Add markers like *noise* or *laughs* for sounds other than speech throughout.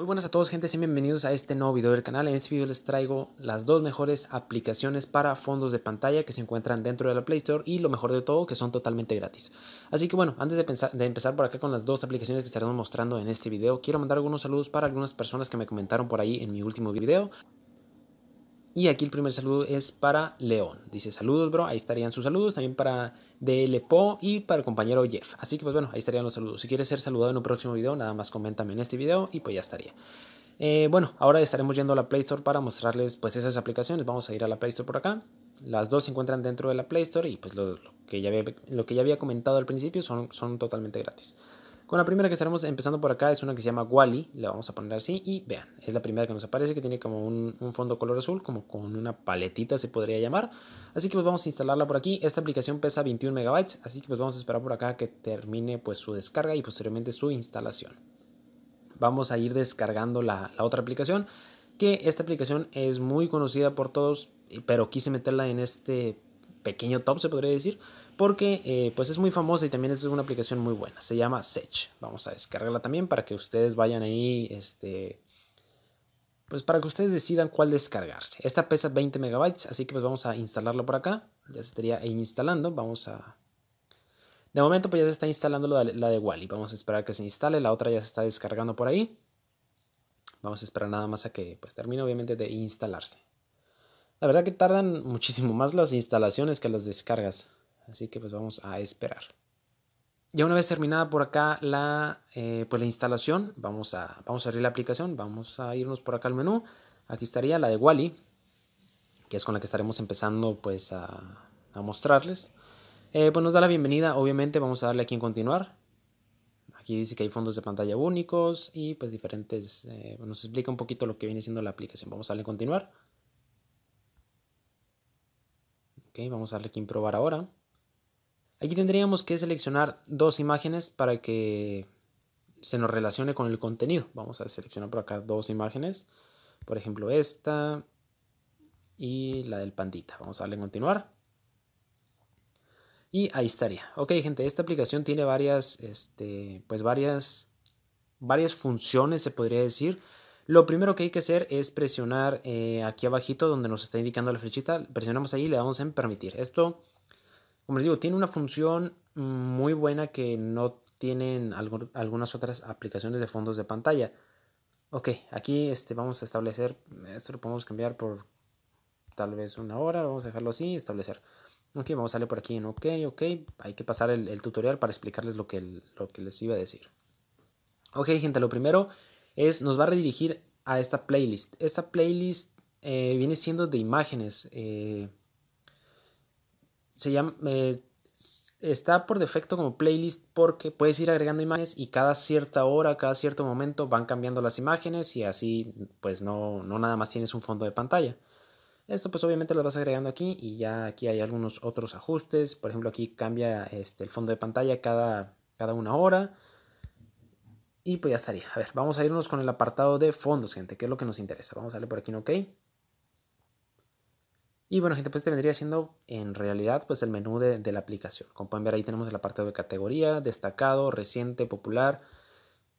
Muy buenas a todos gente, y bienvenidos a este nuevo video del canal. En este video les traigo las dos mejores aplicaciones para fondos de pantalla que se encuentran dentro de la Play Store y lo mejor de todo que son totalmente gratis. Así que bueno, antes de, de empezar por acá con las dos aplicaciones que estaremos mostrando en este video, quiero mandar algunos saludos para algunas personas que me comentaron por ahí en mi último video. Y aquí el primer saludo es para León. Dice saludos, bro. Ahí estarían sus saludos. También para DL y para el compañero Jeff. Así que pues bueno, ahí estarían los saludos. Si quieres ser saludado en un próximo video, nada más coméntame en este video y pues ya estaría. Eh, bueno, ahora estaremos yendo a la Play Store para mostrarles pues esas aplicaciones. Vamos a ir a la Play Store por acá. Las dos se encuentran dentro de la Play Store y pues lo, que, ya había, lo que ya había comentado al principio son, son totalmente gratis. Con la primera que estaremos empezando por acá es una que se llama Wally, la vamos a poner así y vean, es la primera que nos aparece que tiene como un, fondo color azul, como con una paletita se podría llamar. Así que pues vamos a instalarla por aquí, esta aplicación pesa 21 megabytes, así que pues vamos a esperar por acá que termine pues su descarga y posteriormente su instalación. Vamos a ir descargando la, la otra aplicación, que esta aplicación es muy conocida por todos, pero quise meterla en este pequeño top, se podría decir, porque eh, pues es muy famosa y también es una aplicación muy buena. Se llama Sech. Vamos a descargarla también para que ustedes vayan ahí, este, pues para que ustedes decidan cuál descargarse. Esta pesa 20 megabytes, así que pues vamos a instalarlo por acá. Ya se estaría instalando. Vamos a de momento pues ya se está instalando la de Wally. Vamos a esperar que se instale. La otra ya se está descargando por ahí. Vamos a esperar nada más a que pues termine obviamente de instalarse. La verdad que tardan muchísimo más las instalaciones que las descargas. Así que pues vamos a esperar. Ya una vez terminada por acá la, eh, pues, la instalación, vamos a, vamos a abrir la aplicación, vamos a irnos por acá al menú. Aquí estaría la de Wally, que es con la que estaremos empezando pues a, mostrarles. Eh, pues nos da la bienvenida, obviamente vamos a darle aquí en continuar. Aquí dice que hay fondos de pantalla únicos y pues diferentes, eh, nos explica un poquito lo que viene siendo la aplicación. Vamos a darle en continuar. vamos a darle aquí probar ahora. Aquí tendríamos que seleccionar dos imágenes para que se nos relacione con el contenido. Vamos a seleccionar por acá dos imágenes. Por ejemplo, esta y la del pandita. Vamos a darle en continuar. Y ahí estaría. Ok, gente, esta aplicación tiene varias, este, pues varias, varias funciones, se podría decir. Lo primero que hay que hacer es presionar eh, aquí abajito donde nos está indicando la flechita. Presionamos ahí y le damos en permitir. Esto, como les digo, tiene una función muy buena que no tienen algunas otras aplicaciones de fondos de pantalla. Ok, aquí este, vamos a establecer, esto lo podemos cambiar por tal vez una hora, vamos a dejarlo así, establecer. Ok, vamos a salir por aquí en ok, ok, hay que pasar el, tutorial para explicarles lo que, lo que les iba a decir. Ok gente, lo primero es, nos va a redirigir a esta playlist. Esta playlist eh, viene siendo de imágenes. Eh, se llama, eh, está por defecto como playlist porque puedes ir agregando imágenes y cada cierta hora, cada cierto momento van cambiando las imágenes y así pues no, no nada más tienes un fondo de pantalla. Esto pues obviamente lo vas agregando aquí y ya aquí hay algunos otros ajustes. Por ejemplo aquí cambia este, el fondo de pantalla cada, cada una hora. Y pues ya estaría. A ver, vamos a irnos con el apartado de fondos, gente, que es lo que nos interesa. Vamos a darle por aquí en OK. Y bueno, gente, pues este vendría siendo en realidad pues el menú de, de la aplicación. Como pueden ver ahí tenemos el apartado de categoría, destacado, reciente, popular.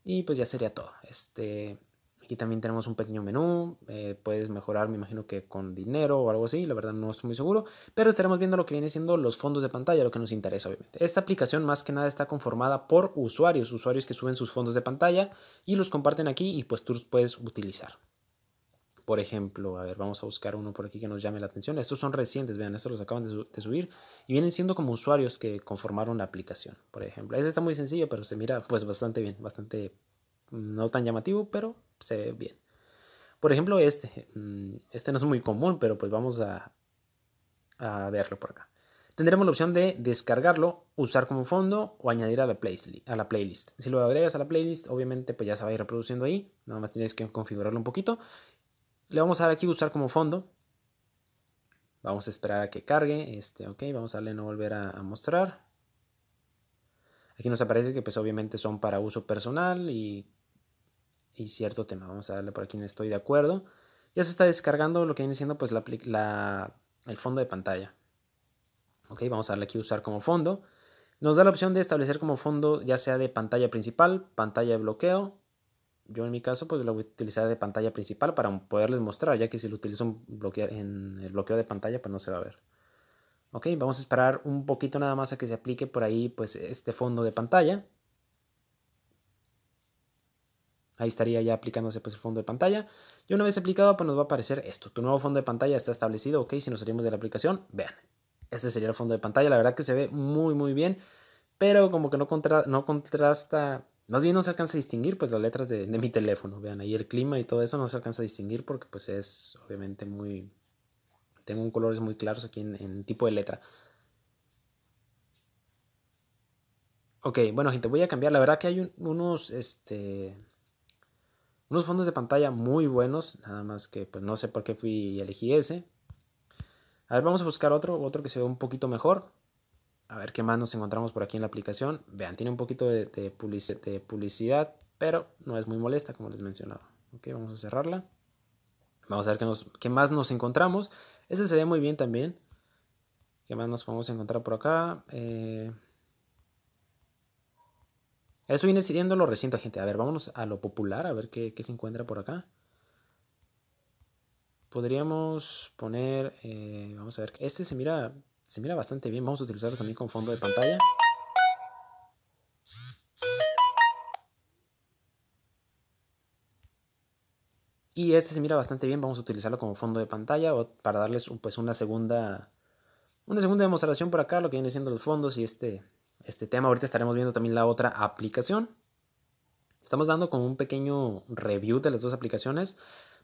Y pues ya sería todo. Este, Aquí también tenemos un pequeño menú. Eh, puedes mejorar, me imagino que con dinero o algo así. La verdad no estoy muy seguro. Pero estaremos viendo lo que viene siendo los fondos de pantalla, lo que nos interesa obviamente. Esta aplicación más que nada está conformada por usuarios. Usuarios que suben sus fondos de pantalla y los comparten aquí y pues tú los puedes utilizar. Por ejemplo, a ver, vamos a buscar uno por aquí que nos llame la atención. Estos son recientes, vean, estos los acaban de, subir y vienen siendo como usuarios que conformaron la aplicación, por ejemplo. Ese está muy sencillo, pero se mira pues bastante bien, bastante mm, no tan llamativo, pero se ve bien. Por ejemplo, este. Mm, este no es muy común, pero pues vamos a, verlo por acá. Tendremos la opción de descargarlo, usar como fondo o añadir a la, playlist, Si lo agregas a la playlist, obviamente pues ya se va a ir reproduciendo ahí. Nada más tienes que configurarlo un poquito. Le vamos a dar aquí usar como fondo. Vamos a esperar a que cargue. Este, ok, vamos a darle no volver a, mostrar. Aquí nos aparece que pues obviamente son para uso personal y y cierto tema. Vamos a darle por aquí en estoy de acuerdo. Ya se está descargando lo que viene siendo pues la, el fondo de pantalla. Ok, vamos a darle aquí usar como fondo. Nos da la opción de establecer como fondo ya sea de pantalla principal, pantalla de bloqueo. Yo en mi caso pues lo voy a utilizar de pantalla principal para poderles mostrar, ya que si lo utilizo en, en el bloqueo de pantalla pues no se va a ver. Ok, vamos a esperar un poquito nada más a que se aplique por ahí pues este fondo de pantalla. Ahí estaría ya aplicándose pues el fondo de pantalla. Y una vez aplicado, pues nos va a aparecer esto. Tu nuevo fondo de pantalla está establecido, ok. Si nos salimos de la aplicación, vean. Este sería el fondo de pantalla. La verdad que se ve muy, muy bien. Pero como que no, contra no contrasta más bien no se alcanza a distinguir pues las letras de, mi teléfono. Vean, ahí el clima y todo eso no se alcanza a distinguir porque pues es obviamente muy... Tengo un colores muy claros aquí en, tipo de letra. Ok, bueno gente, voy a cambiar. La verdad que hay unos, este, unos fondos de pantalla muy buenos, nada más que pues no sé por qué fui y elegí ese. A ver, vamos a buscar otro, otro que se ve un poquito mejor. A ver qué más nos encontramos por aquí en la aplicación. Vean, tiene un poquito de, publicidad, pero no es muy molesta como les mencionaba. Ok, vamos a cerrarla. Vamos a ver qué, nos, qué más nos encontramos. Ese se ve muy bien también. ¿Qué más nos podemos encontrar por acá? Eh, eso viene siendo lo reciente, gente. A ver, vámonos a lo popular, a ver qué, se encuentra por acá. Podríamos poner, eh, vamos a ver, este se mira, se mira bastante bien. Vamos a utilizarlo también como fondo de pantalla. Y este se mira bastante bien, vamos a utilizarlo como fondo de pantalla o para darles pues una segunda una segunda demostración por acá, lo que viene siendo los fondos y este este tema. Ahorita estaremos viendo también la otra aplicación. Estamos dando como un pequeño review de las dos aplicaciones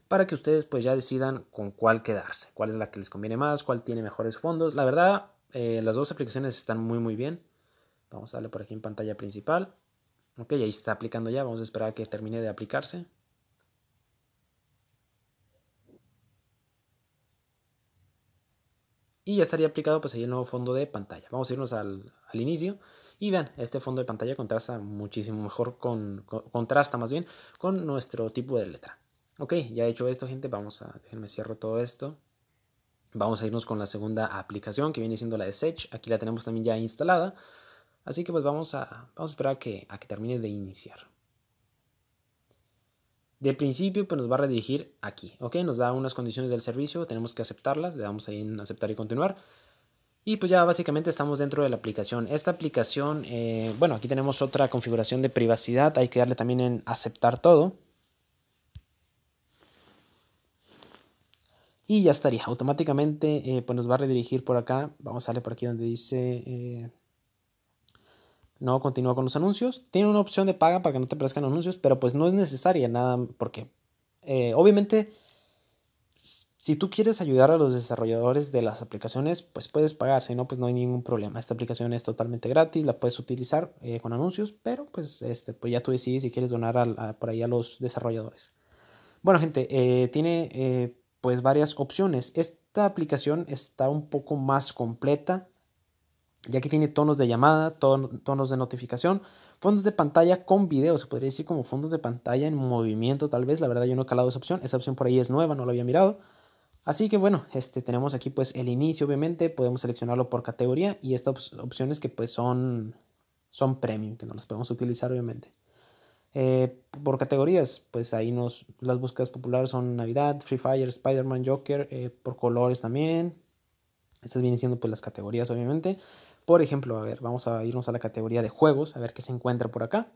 para que ustedes pues ya decidan con cuál quedarse, cuál es la que les conviene más, cuál tiene mejores fondos. La verdad, eh, las dos aplicaciones están muy muy bien. Vamos a darle por aquí en pantalla principal. Ok, ahí está aplicando ya, vamos a esperar a que termine de aplicarse. y ya estaría aplicado pues ahí el nuevo fondo de pantalla. Vamos a irnos al, inicio y vean, este fondo de pantalla contrasta muchísimo mejor con, contrasta más bien con nuestro tipo de letra. Ok, ya he hecho esto gente, vamos a, déjenme cierro todo esto. Vamos a irnos con la segunda aplicación que viene siendo la de aquí la tenemos también ya instalada. Así que pues vamos a, vamos a esperar que, a que termine de iniciar de principio pues nos va a redirigir aquí, ¿ok? Nos da unas condiciones del servicio, tenemos que aceptarlas, le damos ahí en aceptar y continuar. Y pues ya básicamente estamos dentro de la aplicación. Esta aplicación, eh, bueno, aquí tenemos otra configuración de privacidad, hay que darle también en aceptar todo. Y ya estaría, automáticamente eh, pues nos va a redirigir por acá, vamos a darle por aquí donde dice... Eh, no continúa con los anuncios. Tiene una opción de paga para que no te aparezcan anuncios, pero pues no es necesaria nada, porque eh, obviamente si tú quieres ayudar a los desarrolladores de las aplicaciones, pues puedes pagar, si no, pues no hay ningún problema. Esta aplicación es totalmente gratis, la puedes utilizar eh, con anuncios, pero pues, este, pues ya tú decides si quieres donar por ahí a los desarrolladores. Bueno, gente, eh, tiene pues varias opciones. Esta aplicación está un poco más completa ya que tiene tonos de llamada, tonos de notificación, fondos de pantalla con video, se podría decir como fondos de pantalla en movimiento tal vez, la verdad yo no he calado esa opción, esa opción por ahí es nueva, no la había mirado. Así que bueno, este, tenemos aquí pues el inicio obviamente, podemos seleccionarlo por categoría y estas opciones que pues son, son premium, que no las podemos utilizar obviamente. Eh, por categorías, pues ahí nos, las búsquedas populares son Navidad, Free Fire, Spider-Man, Joker, eh, por colores también. Estas vienen siendo pues las categorías obviamente. Por ejemplo, a ver, vamos a irnos a la categoría de juegos, a ver qué se encuentra por acá.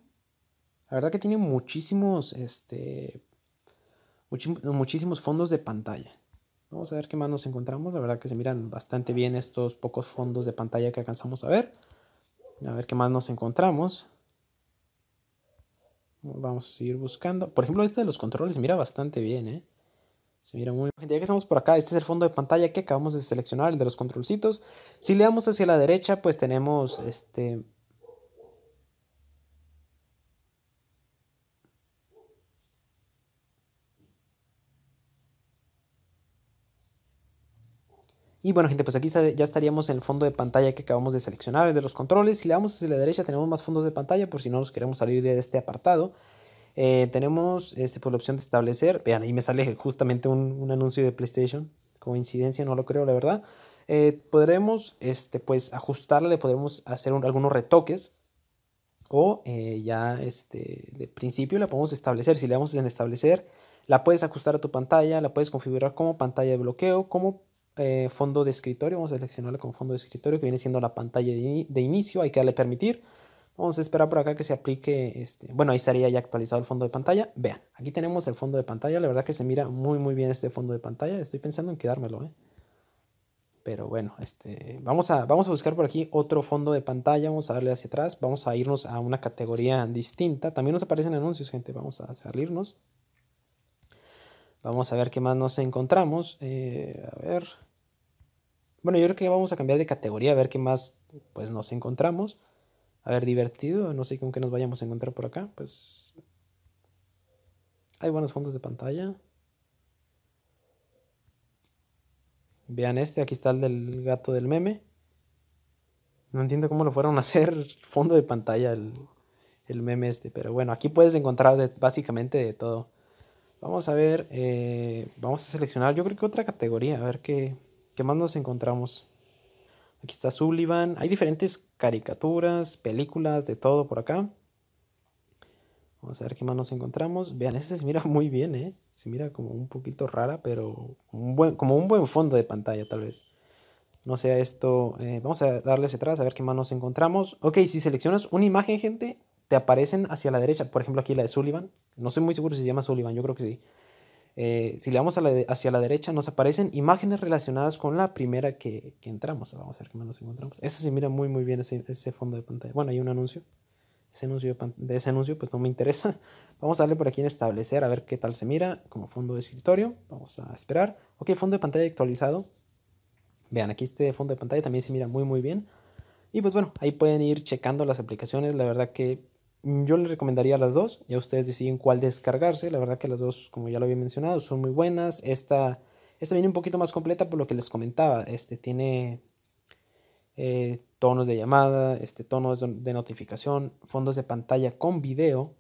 La verdad que tiene muchísimos, este, muchísimos fondos de pantalla. Vamos a ver qué más nos encontramos. La verdad que se miran bastante bien estos pocos fondos de pantalla que alcanzamos a ver. A ver qué más nos encontramos. Vamos a seguir buscando. Por ejemplo, este de los controles mira bastante bien, ¿eh? Se mira muy bien. Ya que estamos por acá, este es el fondo de pantalla que acabamos de seleccionar, el de los controlcitos. Si le damos hacia la derecha, pues tenemos este... Y bueno gente, pues aquí ya estaríamos en el fondo de pantalla que acabamos de seleccionar, el de los controles. Si le damos hacia la derecha tenemos más fondos de pantalla por si no nos queremos salir de este apartado. Eh, tenemos este, por pues, la opción de establecer. Vean, ahí me sale justamente un, un anuncio de PlayStation. Coincidencia, no lo creo, la verdad. Eh, podremos este, pues, ajustarle, podremos hacer algunos retoques. O eh, ya este, de principio la podemos establecer. Si le damos en establecer, la puedes ajustar a tu pantalla, la puedes configurar como pantalla de bloqueo, como fondo de escritorio. Vamos a seleccionarla como fondo de escritorio, que viene siendo la pantalla de, de inicio. Hay que darle permitir. Vamos a esperar por acá que se aplique, este, bueno, ahí estaría ya actualizado el fondo de pantalla. Vean, aquí tenemos el fondo de pantalla, la verdad que se mira muy muy bien este fondo de pantalla, estoy pensando en quedármelo, ¿eh? Pero bueno, este, vamos, a, vamos a buscar por aquí otro fondo de pantalla, vamos a darle hacia atrás, vamos a irnos a una categoría distinta. También nos aparecen anuncios, gente, vamos a salirnos. Vamos a ver qué más nos encontramos. Eh, a ver. Bueno, yo creo que vamos a cambiar de categoría, a ver qué más pues, nos encontramos ver, divertido. No sé con qué nos vayamos a encontrar por acá. Pues hay buenos fondos de pantalla. Vean este, aquí está el del gato del meme. No entiendo cómo lo fueron a *laughs* hacer fondo de pantalla el, meme este, pero bueno, aquí puedes encontrar básicamente de todo. Vamos a ver, eh, vamos a seleccionar yo creo que otra categoría, a ver qué, qué más nos encontramos. Aquí está Sullivan. Hay diferentes caricaturas, películas, de todo por acá. Vamos a ver qué más nos encontramos. Vean, ese se mira *laughs* muy bien, ¿eh? Se mira como un poquito rara, pero un buen, como un buen fondo de pantalla, tal vez. No sea esto. Eh, vamos a darle hacia atrás a ver qué más nos encontramos. Ok, si seleccionas una imagen, gente, te aparecen hacia la derecha. Por ejemplo, aquí la de Sullivan. No estoy muy seguro si se llama Sullivan, yo creo que sí. Eh, si le vamos hacia la derecha, nos aparecen imágenes relacionadas con la primera que, entramos. Vamos a ver qué más nos encontramos. ese se mira muy, muy bien ese, fondo de pantalla. Bueno, hay un anuncio. Ese anuncio de, de, ese anuncio, pues no me interesa. *laughs* Vamos a darle por aquí en establecer, a ver qué tal se mira como fondo de escritorio. Vamos a esperar. Ok, fondo de pantalla actualizado. Vean, aquí este fondo de pantalla también se mira muy, muy bien. Y pues bueno, ahí pueden ir checando las aplicaciones. La verdad que yo les recomendaría las dos, ya ustedes deciden cuál descargarse. La verdad que las dos, como ya lo había mencionado, son muy buenas. Esta, esta viene un poquito más completa por lo que les comentaba. Este tiene eh, tonos de llamada, este, tonos de notificación, fondos de pantalla con video.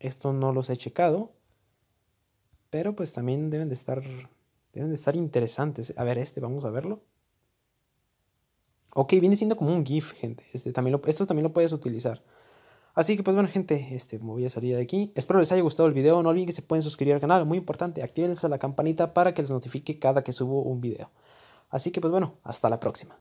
Esto no los he checado, pero pues también deben de estar, deben de estar interesantes. A ver este, vamos a verlo. Ok, viene siendo como un GIF, gente. Este, también esto también lo puedes utilizar. Así que pues bueno gente, este, me voy a salir de aquí. Espero les haya gustado el video, no olviden que se pueden suscribir al canal, muy importante, activen la campanita para que les notifique cada que subo un video. Así que pues bueno, hasta la próxima.